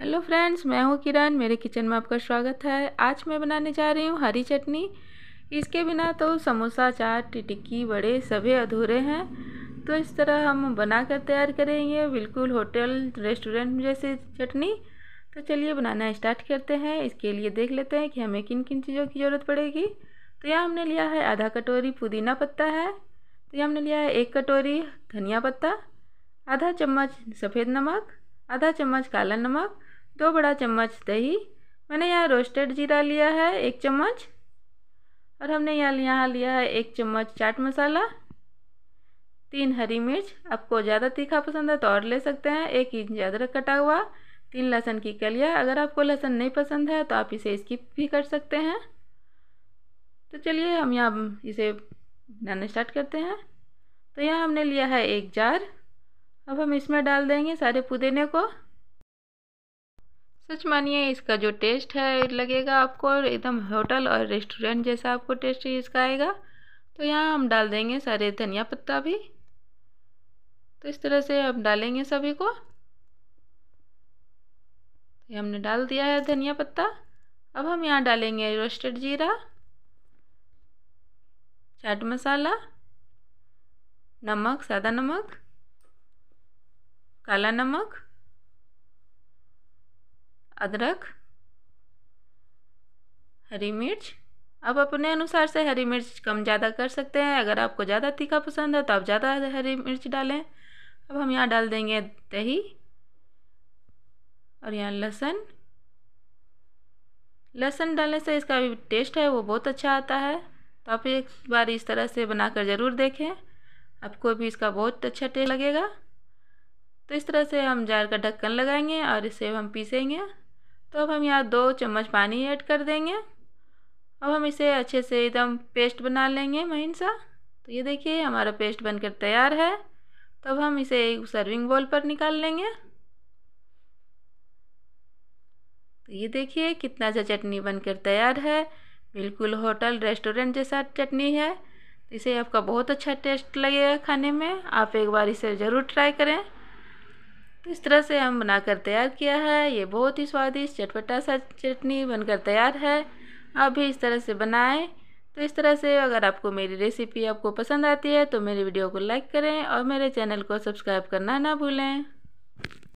hello friends मैं हूँ किरण मेरे किचन में आपका स्वागत है आज मैं बनाने जा रही हूँ हरी चटनी इसके बिना तो समोसा चाट टिक्की बड़े सभी अधूरे हैं तो इस तरह हम बना कर तैयार करेंगे बिल्कुल होटल रेस्टोरेंट जैसी चटनी तो चलिए बनाना स्टार्ट करते हैं इसके लिए देख लेते हैं कि हमें किन किन चीज़ों की ज़रूरत पड़ेगी तो यहाँ हमने लिया है आधा कटोरी पुदीना पत्ता है तो यहाँ हमने लिया है एक कटोरी धनिया पत्ता आधा चम्मच सफ़ेद नमक आधा चम्मच काला नमक दो बड़ा चम्मच दही मैंने यहाँ रोस्टेड जीरा लिया है एक चम्मच और हमने यहाँ यहाँ लिया है एक चम्मच चाट मसाला तीन हरी मिर्च आपको ज़्यादा तीखा पसंद है तो और ले सकते हैं एक इंच अदरक कटा हुआ तीन लहसुन की कलिया अगर आपको लहसुन नहीं पसंद है तो आप इसे स्किप भी कर सकते हैं तो चलिए हम यहाँ इसे बनाना स्टार्ट करते हैं तो यहाँ हमने लिया है एक जार अब हम इसमें डाल देंगे सारे पुदीने को सच मानिए इसका जो टेस्ट है लगेगा आपको एकदम होटल और रेस्टोरेंट जैसा आपको टेस्ट इसका आएगा तो यहाँ हम डाल देंगे सारे धनिया पत्ता भी तो इस तरह से हम डालेंगे सभी को ये हमने डाल दिया है धनिया पत्ता अब हम यहाँ डालेंगे रोस्टेड जीरा चाट मसाला नमक सादा नमक काला नमक अदरक हरी मिर्च आप अपने अनुसार से हरी मिर्च कम ज़्यादा कर सकते हैं अगर आपको ज़्यादा तीखा पसंद है तो आप ज़्यादा हरी मिर्च डालें अब हम यहाँ डाल देंगे दही और यहाँ लहसुन लहसुन डालने से इसका भी टेस्ट है वो बहुत अच्छा आता है तो आप एक बार इस तरह से बनाकर ज़रूर देखें आपको भी इसका बहुत अच्छा टेस्ट लगेगा तो इस तरह से हम जार का ढक्कन लगाएंगे और इसे हम पीसेंगे तो अब हम यहाँ दो चम्मच पानी ऐड कर देंगे अब हम इसे अच्छे से एकदम पेस्ट बना लेंगे महीन सा तो ये देखिए हमारा पेस्ट बनकर तैयार है तो हम इसे एक सर्विंग बोल पर निकाल लेंगे तो ये देखिए कितना अच्छा चटनी बनकर तैयार है बिल्कुल होटल रेस्टोरेंट जैसा चटनी है इसे आपका बहुत अच्छा टेस्ट लगेगा खाने में आप एक बार इसे ज़रूर ट्राई करें इस तरह से हम बनाकर तैयार किया है ये बहुत ही स्वादिष्ट चटपटा सा चटनी बनकर तैयार है आप भी इस तरह से बनाएं तो इस तरह से अगर आपको मेरी रेसिपी आपको पसंद आती है तो मेरी वीडियो को लाइक करें और मेरे चैनल को सब्सक्राइब करना ना भूलें